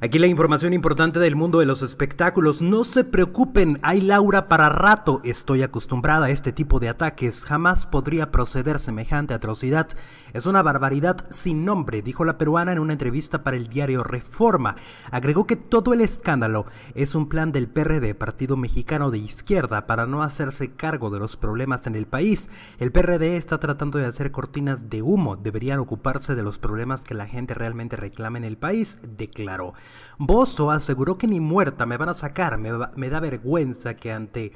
Aquí la información importante del mundo de los espectáculos. No se preocupen, hay Laura para rato. Estoy acostumbrada a este tipo de ataques. Jamás podría proceder semejante atrocidad. Es una barbaridad sin nombre, dijo la peruana en una entrevista para el diario Reforma. Agregó que todo el escándalo es un plan del PRD, Partido Mexicano de Izquierda, para no hacerse cargo de los problemas en el país. El PRD está tratando de hacer cortinas de humo. Deberían ocuparse de los problemas que la gente realmente reclama en el país, declaró. Bozo aseguró que ni muerta me van a sacar, me da vergüenza que ante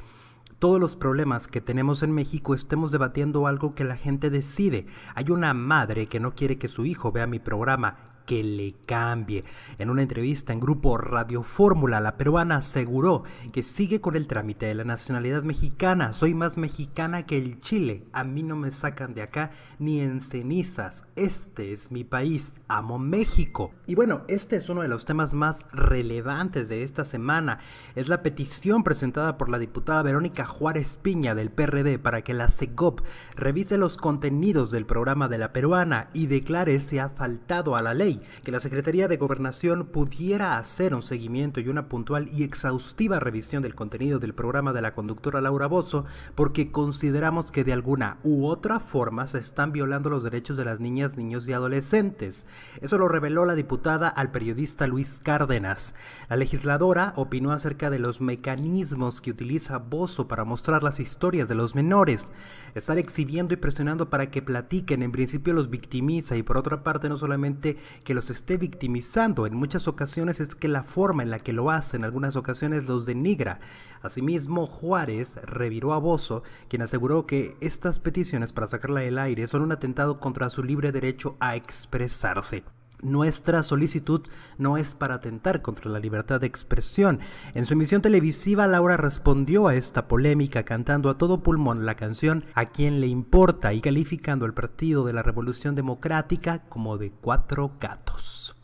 todos los problemas que tenemos en México estemos debatiendo algo que la gente decide. Hay una madre que no quiere que su hijo vea mi programa que le cambie. En una entrevista en Grupo Radio Fórmula, la peruana aseguró que sigue con el trámite de la nacionalidad mexicana. Soy más mexicana que el Chile. A mí no me sacan de acá ni en cenizas. Este es mi país. Amo México. Y bueno, este es uno de los temas más relevantes de esta semana. Es la petición presentada por la diputada Verónica Juárez Piña del PRD para que la CEGOP revise los contenidos del programa de la peruana y declare si ha faltado a la ley que la Secretaría de Gobernación pudiera hacer un seguimiento y una puntual y exhaustiva revisión del contenido del programa de la conductora Laura Bozo, porque consideramos que de alguna u otra forma se están violando los derechos de las niñas, niños y adolescentes. Eso lo reveló la diputada al periodista Luis Cárdenas. La legisladora opinó acerca de los mecanismos que utiliza Bozo para mostrar las historias de los menores. Estar exhibiendo y presionando para que platiquen en principio los victimiza y por otra parte no solamente que los esté victimizando. En muchas ocasiones es que la forma en la que lo hace en algunas ocasiones los denigra. Asimismo, Juárez reviró a Bozo, quien aseguró que estas peticiones para sacarla del aire son un atentado contra su libre derecho a expresarse. Nuestra solicitud no es para atentar contra la libertad de expresión. En su emisión televisiva, Laura respondió a esta polémica cantando a todo pulmón la canción A quien le importa y calificando al Partido de la Revolución Democrática como de cuatro gatos.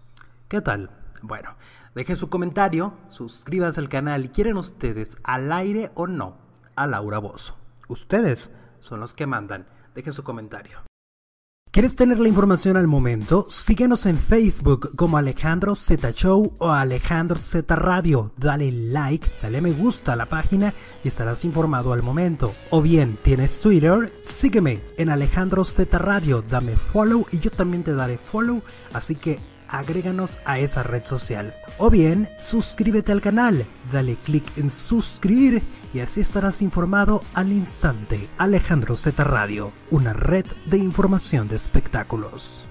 ¿Qué tal? Bueno, dejen su comentario, suscríbanse al canal y quieren ustedes al aire o no a Laura Bozo. Ustedes son los que mandan. Dejen su comentario. ¿Quieres tener la información al momento? Síguenos en Facebook como Alejandro Z Show o Alejandro Z Radio. Dale like, dale me gusta a la página y estarás informado al momento. O bien, ¿tienes Twitter? Sígueme en Alejandro Z Radio, dame follow y yo también te daré follow. Así que agréganos a esa red social. O bien, suscríbete al canal, dale clic en suscribir y así estarás informado al instante. Alejandro Z Radio, una red de información de espectáculos.